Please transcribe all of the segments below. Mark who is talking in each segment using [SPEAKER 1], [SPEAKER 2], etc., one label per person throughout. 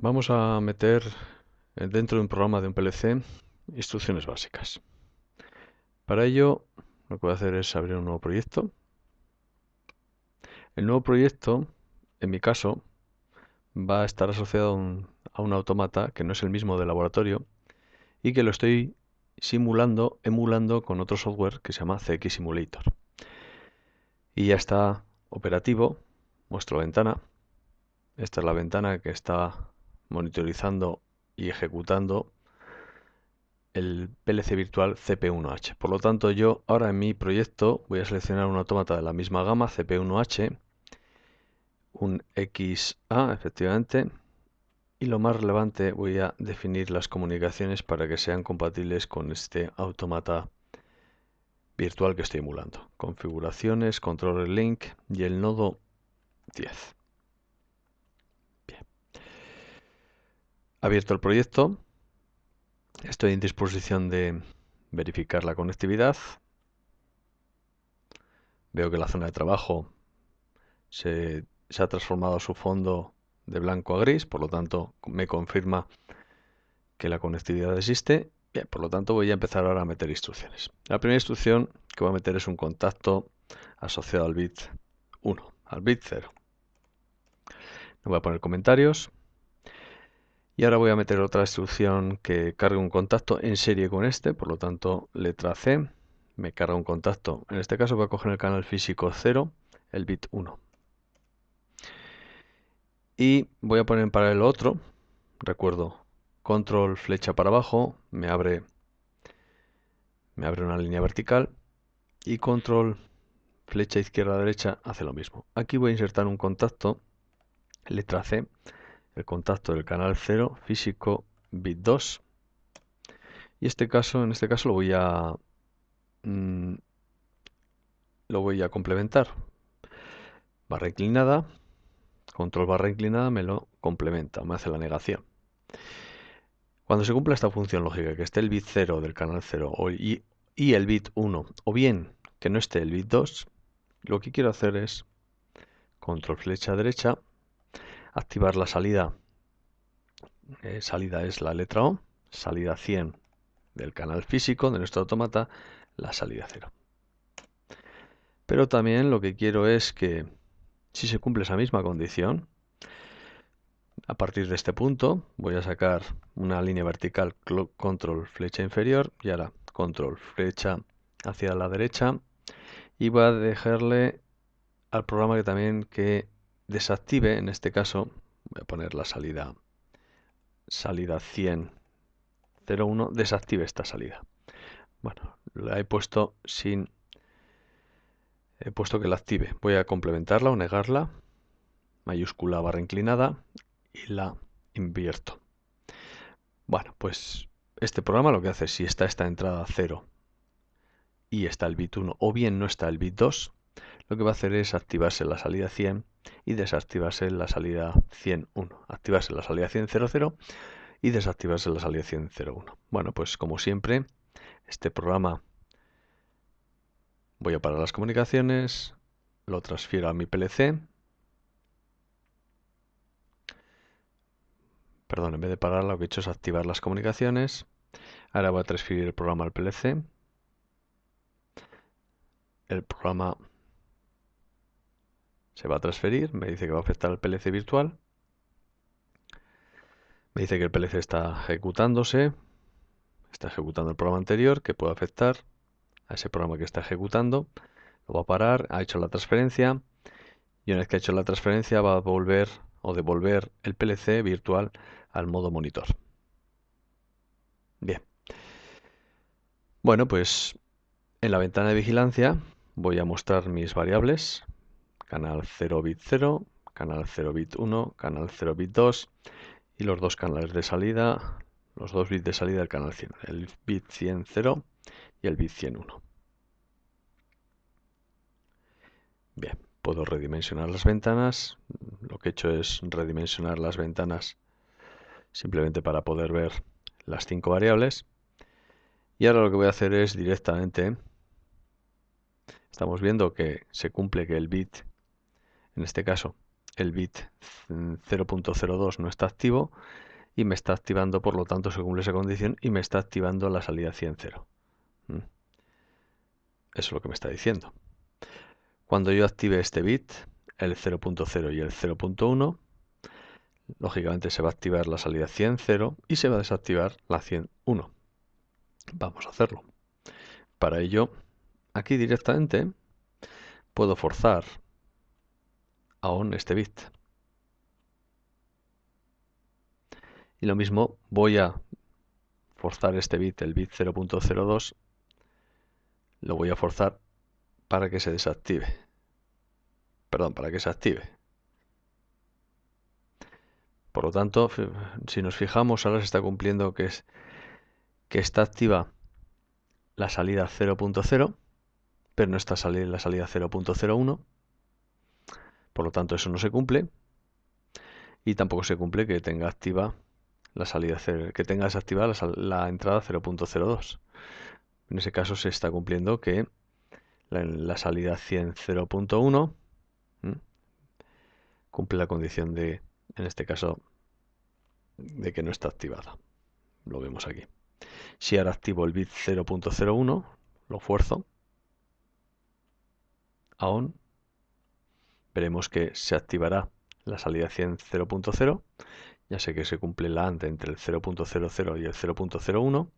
[SPEAKER 1] Vamos a meter eh, dentro de un programa de un PLC instrucciones básicas. Para ello, lo que voy a hacer es abrir un nuevo proyecto. El nuevo proyecto, en mi caso, va a estar asociado a un, automata que no es el mismo del laboratorio y que lo estoy simulando, emulando con otro software que se llama CX Simulator. Y ya está operativo, muestro ventana. Esta es la ventana que está monitorizando y ejecutando el PLC virtual CP1H. Por lo tanto, yo ahora en mi proyecto voy a seleccionar un autómata de la misma gama, CP1H, un XA, efectivamente, y lo más relevante voy a definir las comunicaciones para que sean compatibles con este autómata virtual que estoy emulando. Configuraciones, control link y el nodo 10. abierto el proyecto. Estoy en disposición de verificar la conectividad. Veo que la zona de trabajo se, ha transformado su fondo de blanco a gris, por lo tanto me confirma que la conectividad existe. Bien, por lo tanto voy a empezar ahora a meter instrucciones. La primera instrucción que voy a meter es un contacto asociado al bit 1, al bit 0. voy a poner comentarios. Y ahora voy a meter otra instrucción que cargue un contacto en serie con este, por lo tanto, letra C, me carga un contacto. En este caso voy a coger el canal físico 0, el bit 1. Y voy a poner en paralelo otro, recuerdo, control flecha para abajo, me abre, me abre una línea vertical y control flecha izquierda derecha hace lo mismo. Aquí voy a insertar un contacto, letra C, el contacto del canal 0 físico bit 2 y este caso en este caso lo voy a mm, lo voy a complementar barra inclinada control barra inclinada me lo complementa me hace la negación cuando se cumpla esta función lógica que esté el bit 0 del canal 0 y, y el bit 1 o bien que no esté el bit 2 lo que quiero hacer es control flecha derecha activar la salida. Eh, salida es la letra O, salida 100 del canal físico de nuestro automata, la salida 0. Pero también lo que quiero es que si se cumple esa misma condición, a partir de este punto voy a sacar una línea vertical control flecha inferior y ahora control flecha hacia la derecha y voy a dejarle al programa que también que desactive, en este caso, voy a poner la salida, salida 100, 01, desactive esta salida. Bueno, la he puesto sin, he puesto que la active. Voy a complementarla o negarla, mayúscula barra inclinada, y la invierto. Bueno, pues este programa lo que hace si está esta entrada 0 y está el bit 1 o bien no está el bit 2, lo que va a hacer es activarse la salida 100 y desactivarse la salida 101. Activarse la salida 100 y desactivarse la salida 1001. Bueno, pues como siempre, este programa voy a parar las comunicaciones, lo transfiero a mi PLC. Perdón, en vez de parar lo que he hecho es activar las comunicaciones. Ahora voy a transferir el programa al PLC. El programa se va a transferir, me dice que va a afectar al PLC virtual, me dice que el PLC está ejecutándose, está ejecutando el programa anterior, que puede afectar a ese programa que está ejecutando, lo va a parar, ha hecho la transferencia y una vez que ha hecho la transferencia va a volver o devolver el PLC virtual al modo monitor. Bien. Bueno, pues en la ventana de vigilancia voy a mostrar mis variables canal 0 bit 0, canal 0 bit 1, canal 0 bit 2 y los dos canales de salida, los dos bits de salida del canal 100, el bit 100 0 y el bit 101. Bien, puedo redimensionar las ventanas. Lo que he hecho es redimensionar las ventanas simplemente para poder ver las cinco variables. Y ahora lo que voy a hacer es directamente, estamos viendo que se cumple que el bit en este caso, el bit 0.02 no está activo y me está activando, por lo tanto, se cumple esa condición y me está activando la salida 100.0. ¿Mm? Eso es lo que me está diciendo. Cuando yo active este bit, el 0.0 y el 0.1, lógicamente se va a activar la salida 100.0 y se va a desactivar la 101 Vamos a hacerlo. Para ello, aquí directamente puedo forzar aún este bit. Y lo mismo voy a forzar este bit, el bit 0.02, lo voy a forzar para que se desactive. Perdón, para que se active. Por lo tanto, si nos fijamos, ahora se está cumpliendo que, es, que está activa la salida 0.0, pero no está la salida 0.01. Por lo tanto, eso no se cumple. Y tampoco se cumple que tenga activa la salida que tenga desactivada la, entrada 0.02. En ese caso se está cumpliendo que la, salida 100 0.1 cumple la condición de, en este caso, de que no está activada. Lo vemos aquí. Si ahora activo el bit 0.01, lo fuerzo. Aún veremos que se activará la salida 100 0.0, ya sé que se cumple la AND entre el 0.00 y el 0.01,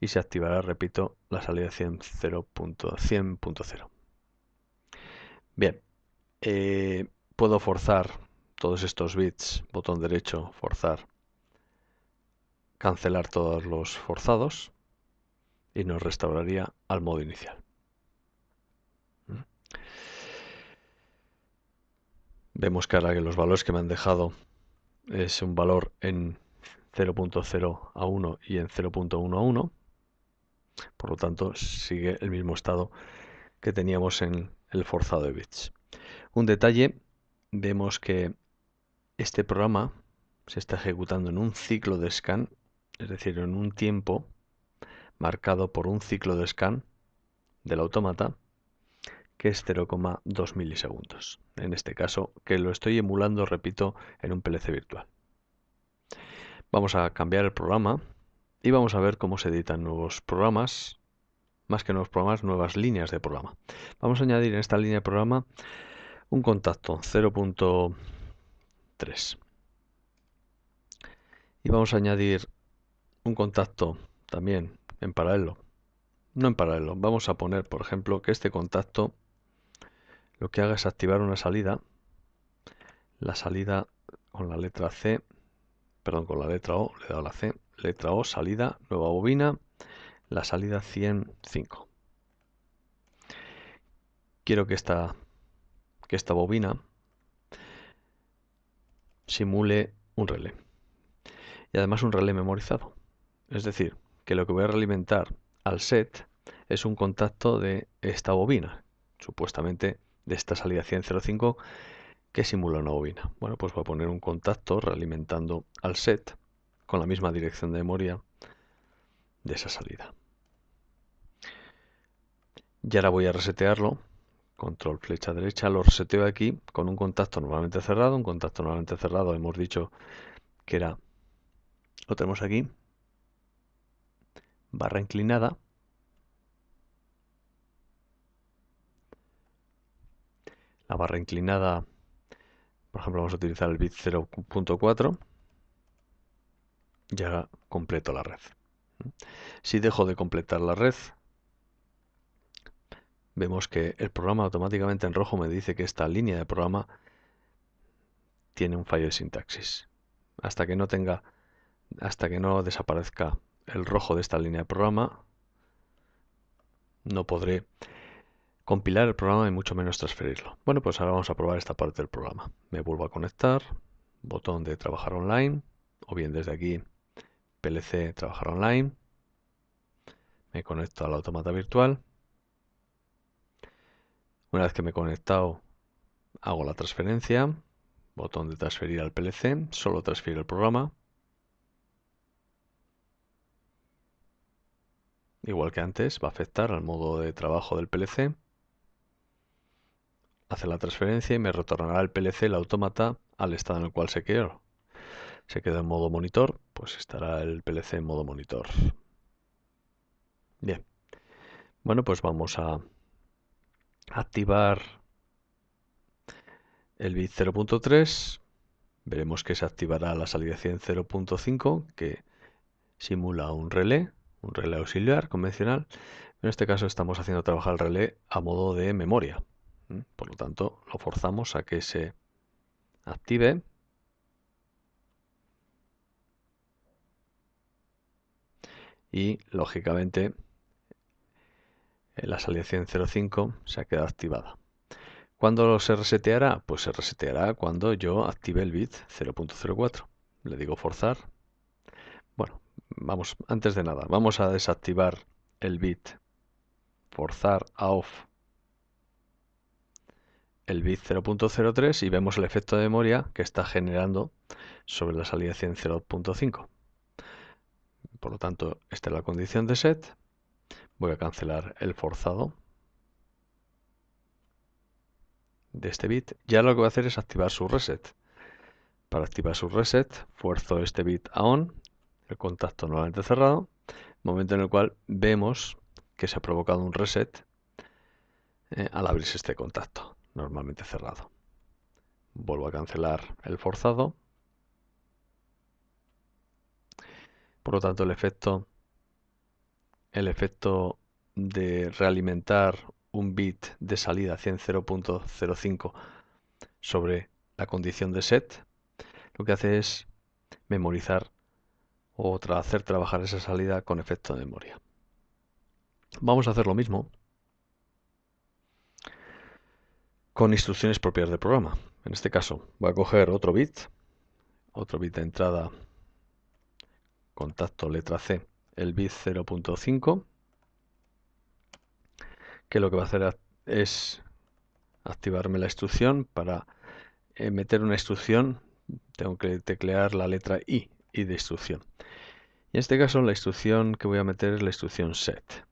[SPEAKER 1] y se activará, repito, la salida 100 0.100.0. Bien, eh, puedo forzar todos estos bits, botón derecho, forzar, cancelar todos los forzados y nos restauraría al modo inicial. Vemos que ahora que los valores que me han dejado es un valor en 0.0 a 1 y en 0.1 a 1. Por lo tanto, sigue el mismo estado que teníamos en el forzado de bits. Un detalle, vemos que este programa se está ejecutando en un ciclo de scan, es decir, en un tiempo marcado por un ciclo de scan del autómata que es 0,2 milisegundos. En este caso, que lo estoy emulando, repito, en un PLC virtual. Vamos a cambiar el programa y vamos a ver cómo se editan nuevos programas, más que nuevos programas, nuevas líneas de programa. Vamos a añadir en esta línea de programa un contacto 0.3 y vamos a añadir un contacto también en paralelo. No en paralelo, vamos a poner, por ejemplo, que este contacto lo que haga es activar una salida, la salida con la letra C, perdón, con la letra O, le he dado la C, letra O, salida, nueva bobina, la salida 105. Quiero que esta, que esta bobina simule un relé. Y además un relé memorizado. Es decir, que lo que voy a realimentar al set es un contacto de esta bobina, supuestamente de esta salida 1005 que simula una bobina. Bueno, pues voy a poner un contacto realimentando al set con la misma dirección de memoria de esa salida. Y ahora voy a resetearlo. Control flecha derecha, lo reseteo aquí con un contacto normalmente cerrado. Un contacto normalmente cerrado, hemos dicho que era, lo tenemos aquí, barra inclinada La barra inclinada, por ejemplo, vamos a utilizar el bit 0.4. Ya completo la red. Si dejo de completar la red, vemos que el programa automáticamente en rojo me dice que esta línea de programa tiene un fallo de sintaxis. Hasta que no tenga, hasta que no desaparezca el rojo de esta línea de programa, no podré compilar el programa y mucho menos transferirlo. Bueno, pues ahora vamos a probar esta parte del programa. Me vuelvo a conectar, botón de trabajar online, o bien desde aquí, PLC trabajar online. Me conecto al automata virtual. Una vez que me he conectado, hago la transferencia, botón de transferir al PLC, solo transfiero el programa. Igual que antes, va a afectar al modo de trabajo del PLC hace la transferencia y me retornará el PLC, el autómata, al estado en el cual se quedó. Se queda en modo monitor, pues estará el PLC en modo monitor. Bien. Bueno, pues vamos a activar el bit 0.3. Veremos que se activará la salida 100 0.5, que simula un relé, un relé auxiliar convencional. En este caso estamos haciendo trabajar el relé a modo de memoria, por lo tanto, lo forzamos a que se active. Y lógicamente la salida 05 se ha quedado activada. ¿Cuándo se reseteará? Pues se reseteará cuando yo active el bit 0.04. Le digo forzar. Bueno, vamos, antes de nada, vamos a desactivar el bit forzar off el bit 0.03 y vemos el efecto de memoria que está generando sobre la salida en 0.5. Por lo tanto, esta es la condición de set. Voy a cancelar el forzado de este bit. Ya lo que voy a hacer es activar su reset. Para activar su reset, fuerzo este bit a on, el contacto nuevamente cerrado, momento en el cual vemos que se ha provocado un reset eh, al abrirse este contacto normalmente cerrado. Vuelvo a cancelar el forzado. Por lo tanto, el efecto, el efecto de realimentar un bit de salida 100.05 sobre la condición de set, lo que hace es memorizar o hacer trabajar esa salida con efecto de memoria. Vamos a hacer lo mismo con instrucciones propias del programa. En este caso, voy a coger otro bit, otro bit de entrada, contacto letra C, el bit 0.5, que lo que va a hacer es activarme la instrucción para eh, meter una instrucción, tengo que teclear la letra I, y de instrucción. Y en este caso la instrucción que voy a meter es la instrucción set.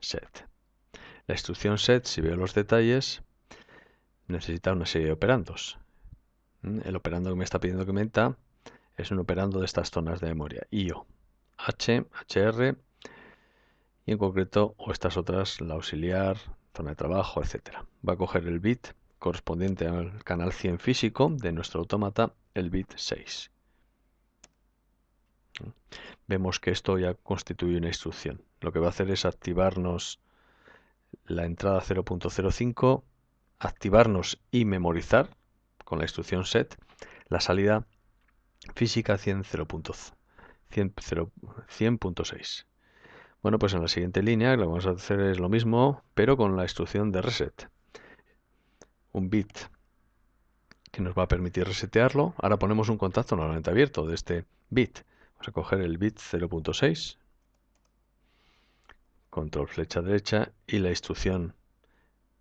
[SPEAKER 1] set. La instrucción set, si veo los detalles, necesita una serie de operandos. Mm, el operando que me está pidiendo que meta es un operando de estas zonas de memoria, IO, H, HR y en concreto o estas otras, la auxiliar, zona de trabajo, etcétera. Va a coger el bit correspondiente al canal 100 físico de nuestro automata, el bit 6. Mm. Vemos que esto ya constituye una instrucción. Lo que va a hacer es activarnos la entrada 0.05 activarnos y memorizar con la instrucción set la salida física 100.6. bueno, pues en la siguiente línea lo que vamos a hacer es lo mismo, pero con la instrucción de reset. Un bit que nos va a permitir resetearlo. Ahora ponemos un contacto normalmente abierto de este bit. Vamos a coger el bit 0.6, control flecha derecha y la instrucción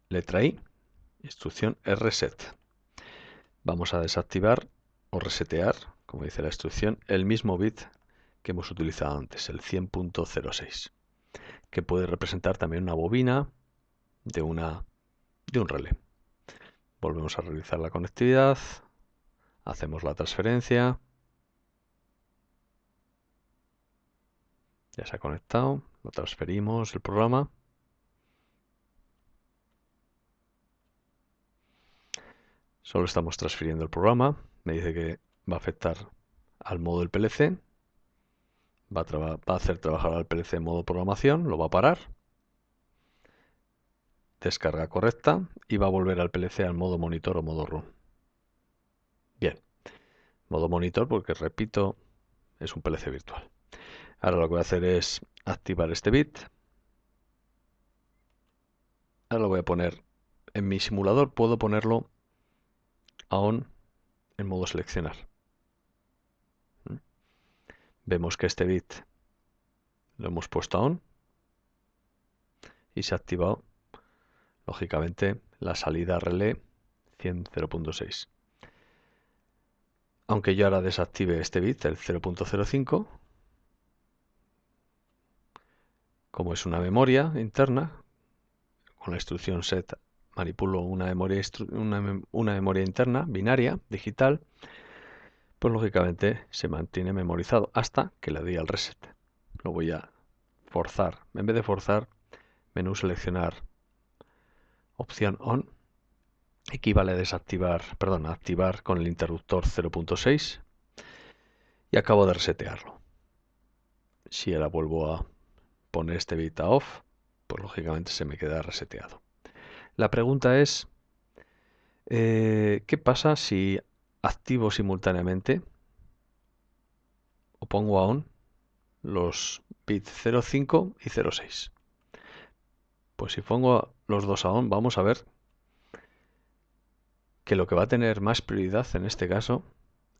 [SPEAKER 1] letra I, Instrucción reset. Vamos a desactivar o resetear, como dice la instrucción, el mismo bit que hemos utilizado antes, el 100.06, que puede representar también una bobina de, una, de un relé. Volvemos a realizar la conectividad, hacemos la transferencia, ya se ha conectado, lo transferimos el programa. Solo estamos transfiriendo el programa. Me dice que va a afectar al modo del PLC. Va a, hacer trabajar al PLC en modo programación. Lo va a parar. Descarga correcta. Y va a volver al PLC al modo monitor o modo run. Bien. Modo monitor porque, repito, es un PLC virtual. Ahora lo que voy a hacer es activar este bit. Ahora lo voy a poner en mi simulador. Puedo ponerlo aún en modo seleccionar. ¿Mm? Vemos que este bit lo hemos puesto on y se ha activado lógicamente la salida relé 0.6. Aunque yo ahora desactive este bit, el 0.05, como es una memoria interna, con la instrucción set manipulo una memoria, interna, binaria, digital, pues lógicamente se mantiene memorizado hasta que le doy al reset. Lo voy a forzar. En vez de forzar, menú seleccionar opción on equivale a desactivar, perdón, a activar con el interruptor 0.6 y acabo de resetearlo. Si ahora vuelvo a poner este bit a off, pues lógicamente se me queda reseteado. La pregunta es, eh, ¿qué pasa si activo simultáneamente o pongo on los bits 05 y 06? Pues si pongo los dos on, vamos a ver que lo que va a tener más prioridad en este caso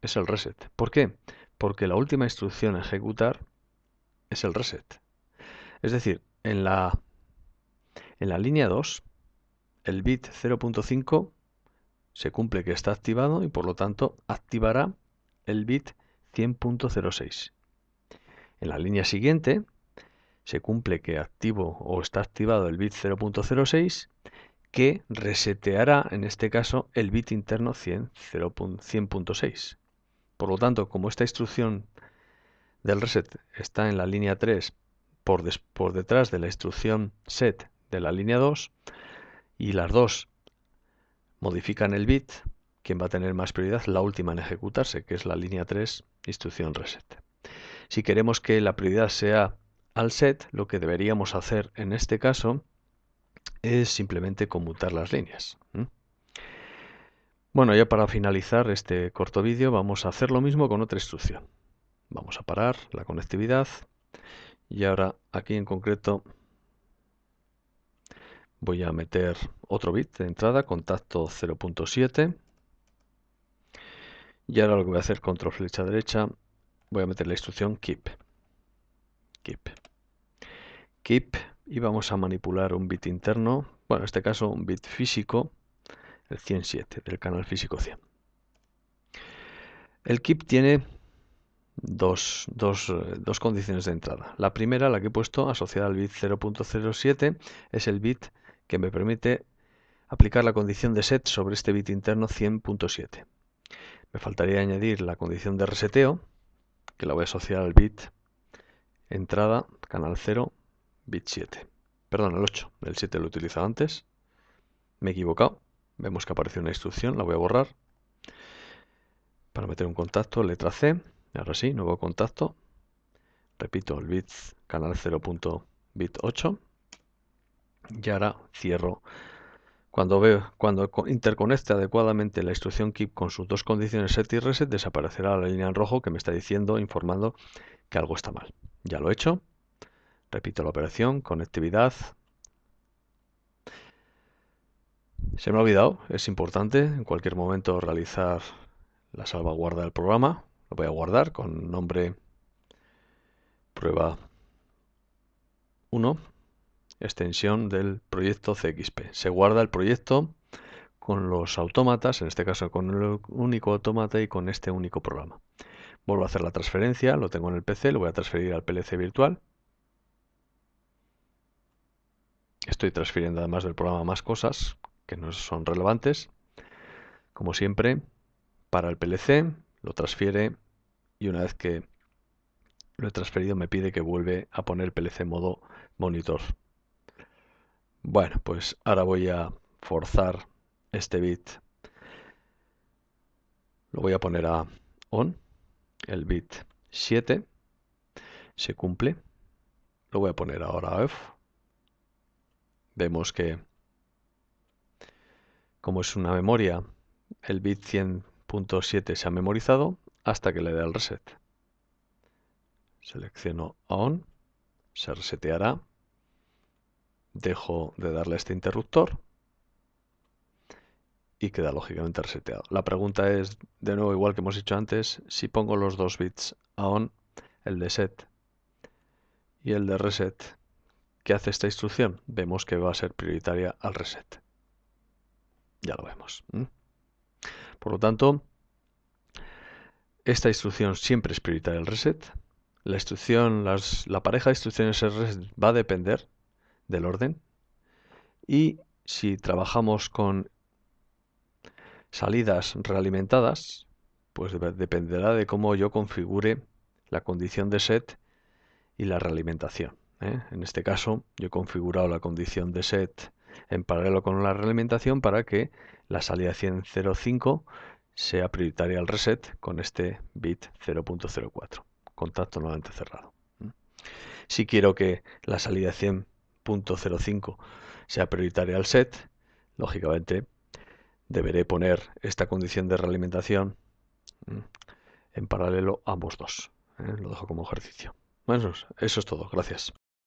[SPEAKER 1] es el reset. ¿Por qué? Porque la última instrucción a ejecutar es el reset. Es decir, en la, en la línea 2 el bit 0.5 se cumple que está activado y por lo tanto activará el bit 100.06. En la línea siguiente se cumple que activo o está activado el bit 0.06 que reseteará en este caso el bit interno 100.6. por lo tanto, como esta instrucción del reset está en la línea 3 por, por detrás de la instrucción set de la línea 2, y las dos modifican el bit, quien va a tener más prioridad? La última en ejecutarse, que es la línea 3, instrucción reset. Si queremos que la prioridad sea al set, lo que deberíamos hacer en este caso es simplemente conmutar las líneas. Bueno, ya para finalizar este corto vídeo vamos a hacer lo mismo con otra instrucción. Vamos a parar la conectividad y ahora aquí en concreto voy a meter otro bit de entrada, contacto 0.7. Y ahora lo que voy a hacer, control flecha derecha, voy a meter la instrucción keep. Keep. Keep. Y vamos a manipular un bit interno, bueno, en este caso un bit físico, el 107 del canal físico 100. El keep tiene Dos, eh, dos, condiciones de entrada. La primera, la que he puesto asociada al bit 0.07, es el bit que me permite aplicar la condición de set sobre este bit interno 100.7. Me faltaría añadir la condición de reseteo, que la voy a asociar al bit entrada, canal 0, bit 7. Perdón, el 8. El 7 lo he utilizado antes. Me he equivocado. Vemos que aparece una instrucción, la voy a borrar. Para meter un contacto, letra C. Ahora sí, nuevo contacto. Repito, el bit canal 0.bit 8. Y ahora cierro. Cuando, veo, cuando interconecte adecuadamente la instrucción keep con sus dos condiciones set y reset, desaparecerá la línea en rojo que me está diciendo, informando que algo está mal. Ya lo he hecho. Repito la operación, conectividad. Se me ha olvidado, es importante en cualquier momento realizar la salvaguarda del programa. Lo voy a guardar con nombre prueba 1 extensión del proyecto CXP. Se guarda el proyecto con los autómatas, en este caso con el único autómata y con este único programa. Vuelvo a hacer la transferencia, lo tengo en el PC, lo voy a transferir al PLC virtual. Estoy transfiriendo además del programa más cosas que no son relevantes. Como siempre, para el PLC, lo transfiere y una vez que lo he transferido me pide que vuelve a poner PLC modo monitor. Bueno, pues ahora voy a forzar este bit. Lo voy a poner a on, el bit 7 se cumple. Lo voy a poner ahora a off. Vemos que como es una memoria, el bit 100.7 se ha memorizado hasta que le dé el reset. Selecciono on, se reseteará dejo de darle este interruptor y queda lógicamente reseteado. La pregunta es, de nuevo, igual que hemos hecho antes, si pongo los dos bits a on, el de set y el de reset, ¿qué hace esta instrucción? Vemos que va a ser prioritaria al reset. Ya lo vemos. Por lo tanto, esta instrucción siempre es prioritaria al reset. La instrucción, la pareja de instrucciones reset va a depender del orden. Y si trabajamos con salidas realimentadas, pues dependerá de cómo yo configure la condición de set y la realimentación. ¿eh? En este caso, yo he configurado la condición de set en paralelo con la realimentación para que la salida 100.05 sea prioritaria al reset con este bit 0.04, contacto nuevamente cerrado. Si quiero que la salida 100 cinco sea prioritaria al set, lógicamente deberé poner esta condición de realimentación mm, en paralelo a ambos dos. ¿eh? Lo dejo como ejercicio. Bueno, eso es todo. Gracias.